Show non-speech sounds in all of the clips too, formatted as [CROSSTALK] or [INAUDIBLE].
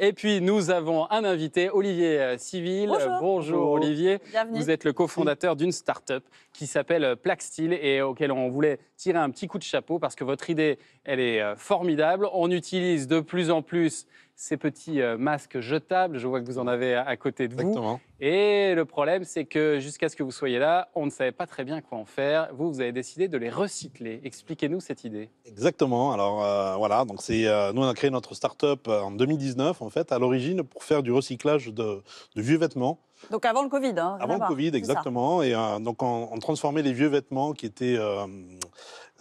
Et puis nous avons un invité, Olivier euh, Civil. Bonjour, Olivier. Vous êtes le cofondateur d'une start-up qui s'appelle style euh, et auquel on voulait tirer un petit coup de chapeau parce que votre idée, elle est euh, formidable. On utilise de plus en plus ces petits euh, masques jetables. Je vois que vous en avez à côté de vous. Exactement. Et le problème, c'est que jusqu'à ce que vous soyez là, on ne savait pas très bien quoi en faire. Vous, vous avez décidé de les recycler. Expliquez-nous cette idée. Exactement. Alors euh, voilà, donc c'est euh, nous on a créé notre start-up en 2019 en fait, à l'origine pour faire du recyclage de, vieux vêtements. Donc avant le Covid. Hein, avant le Covid, exactement. Et donc on, transformait les vieux vêtements qui étaient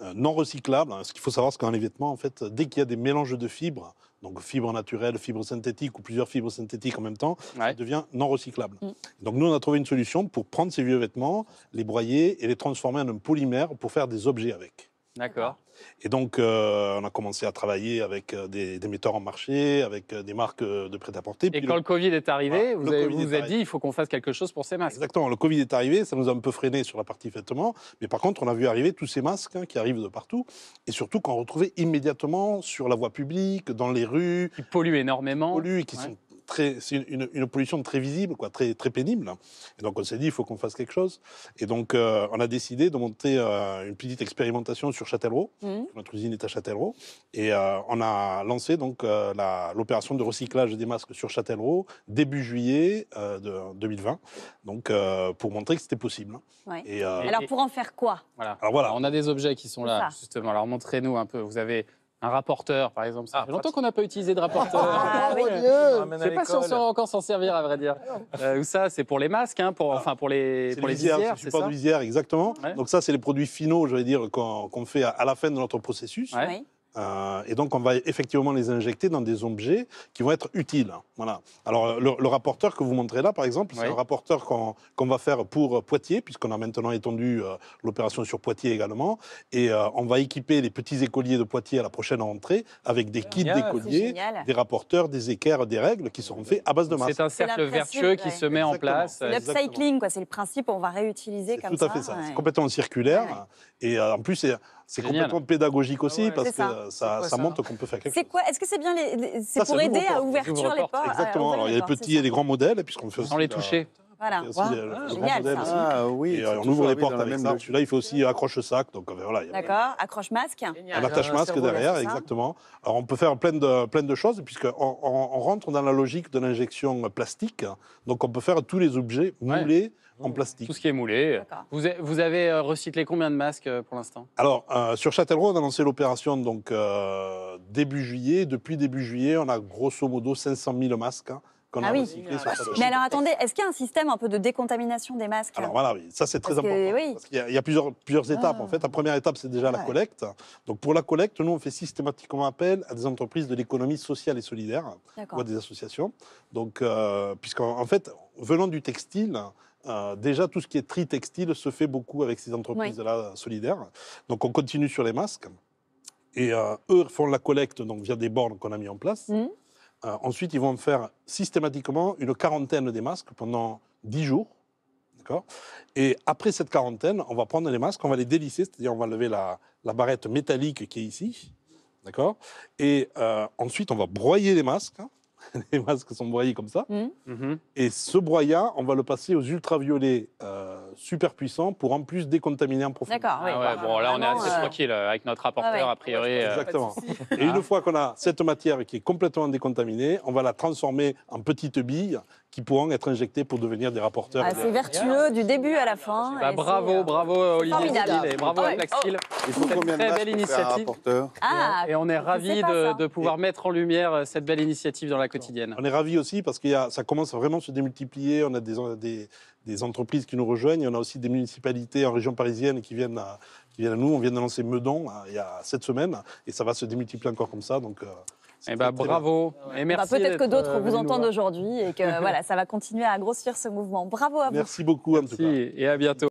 euh, non recyclable, hein. Ce qu'il faut savoir, c'est les vêtements, en fait, dès qu'il y a des mélanges de fibres, donc fibres naturelles, fibres synthétiques ou plusieurs fibres synthétiques en même temps, devient non recyclable. Mm. Donc nous, on a trouvé une solution pour prendre ces vieux vêtements, les broyer et les transformer en un polymère pour faire des objets avec. D'accord. Et donc, euh, on a commencé à travailler avec euh, des, metteurs en marché, avec euh, des marques de prêt-à-porter. Et quand le... Covid est arrivé, vous, avez, vous, êtes dit, il faut qu'on fasse quelque chose pour ces masques. Exactement, le Covid est arrivé, ça nous a un peu freiné sur la partie vêtements, mais par contre, on a vu arriver tous ces masques hein, qui arrivent de partout, et surtout qu'on retrouvait immédiatement sur la voie publique, dans les rues. Qui polluent énormément. Polluent, et qui sont très, une, une, pollution très visible, quoi, très, très pénible. Et donc on s'est dit, il faut qu'on fasse quelque chose. Et donc euh, on a décidé de monter euh, une petite expérimentation sur Châtellerault. Mmh. Notre usine est à Châtellerault. Et euh, on a lancé donc l'opération de recyclage des masques sur Châtellerault début juillet de, 2020. Donc pour montrer que c'était possible. Et, Alors pour en faire quoi voilà. Alors voilà. on a des objets qui sont là, justement. Alors montrez-nous un peu. Vous avez un rapporteur, par exemple. Ça ah, longtemps qu'on n'a pas utilisé de rapporteur. Ah, ah, je ne sais pas si on saura encore s'en servir, à vrai dire. Euh, ou ça, c'est pour les masques, hein, pour, enfin pour les, pour les visières. c'est exactement. Donc ça, c'est les produits finaux, je vais dire, qu'on fait à, la fin de notre processus. Oui. Euh, et donc, on va effectivement les injecter dans des objets qui vont être utiles. Voilà. Alors, le, rapporteur que vous montrez là, par exemple, c'est le rapporteur qu'on va faire pour euh, Poitiers, puisqu'on a maintenant étendu euh, l'opération sur Poitiers également. Et on va équiper les petits écoliers de Poitiers à la prochaine rentrée avec des kits d'écoliers, des rapporteurs, des équerres, des règles qui seront faits à base de masse. C'est un cercle vertueux qui se met en place. L'upcycling, c'est le principe, on va réutiliser comme ça. Tout à fait ça. C'est complètement circulaire. Et en plus, c'est c'est complètement pédagogique ah aussi, parce que ça, montre qu'on peut faire quelque chose. C'est Quoi Est-ce que c'est bien C'est pour aider à ouverture les portes Exactement. Ah, il y a les petits et les grands modèles. puisqu'on fait Sans les toucher. Voilà. ah, oui, euh, on ouvre les portes avec ça. Celui-là, il faut aussi accroche-sac. Donc euh, voilà. D'accord, accroche-masque. Un attache-masque derrière, exactement. Alors on peut faire plein de, plein de choses, puisqu'on on, rentre dans la logique de l'injection plastique. Donc on peut faire tous les objets moulés. En mmh. plastique. Tout ce qui est moulé. Vous, vous avez euh, recyclé combien de masques pour l'instant Alors, sur Châtellerault, on a lancé l'opération donc début juillet. Depuis début juillet, on a grosso modo 500 000 masques hein. Ah ah, mais alors attendez, est-ce qu'il y a un système un peu de décontamination des masques Alors voilà, oui, ça c'est très important. Parce qu'il y a, il y a plusieurs, plusieurs ah. étapes en fait. La première étape c'est déjà la collecte. Donc pour la collecte, nous on fait systématiquement appel à des entreprises de l'économie sociale et solidaire ou à des associations. Donc euh, puisqu'en en fait, venant du textile, euh, déjà, tout ce qui est tri textile se fait beaucoup avec ces entreprises-là oui. solidaires. Donc, on continue sur les masques. Et euh, eux font la collecte donc, via des bornes qu'on a mis en place. Mmh. Euh, ensuite, ils vont faire systématiquement une quarantaine des masques pendant 10 jours. Et après cette quarantaine, on va prendre les masques, on va les délisser, c'est-à-dire on va lever la, barrette métallique qui est ici. D'accord Et euh, ensuite, on va broyer les masques. Hein. [LAUGHS] les masques sont broyés comme ça. Mmh. Mmh Et ce broyat, on va le passer aux ultraviolets. Euh, super puissant pour en plus décontaminer en profondeur. D'accord. Oui. Ah bon, là, on est assez euh, tranquille euh, avec notre rapporteur, a priori. Euh. Exactement. Et une fois qu'on a cette matière qui est complètement décontaminée, on va la transformer en petites billes qui pourront être injectés pour devenir des rapporteurs. Ah, c'est vertueux du début à la fin. bravo, bravo Olivier et bravo Alex oh. Il très belle initiative. Ah, et on est ravis de, pouvoir mettre en lumière euh, cette belle initiative dans la quotidienne. On est ravis aussi parce que ça commence à vraiment se démultiplier. On a des, des, entreprises qui nous rejoignent. on a aussi des municipalités en région parisienne qui viennent à, qui viennent à nous. On vient de lancer Meudon euh, il y a cette semaines et ça va se démultiplier encore comme ça. Donc, euh, eh ben, bravo. Et eh, merci. Bah, peut-être que d'autres euh, vous entendent aujourd'hui et que voilà, ça va continuer à grossir ce mouvement. Bravo à vous. Merci beaucoup. Merci et à bientôt.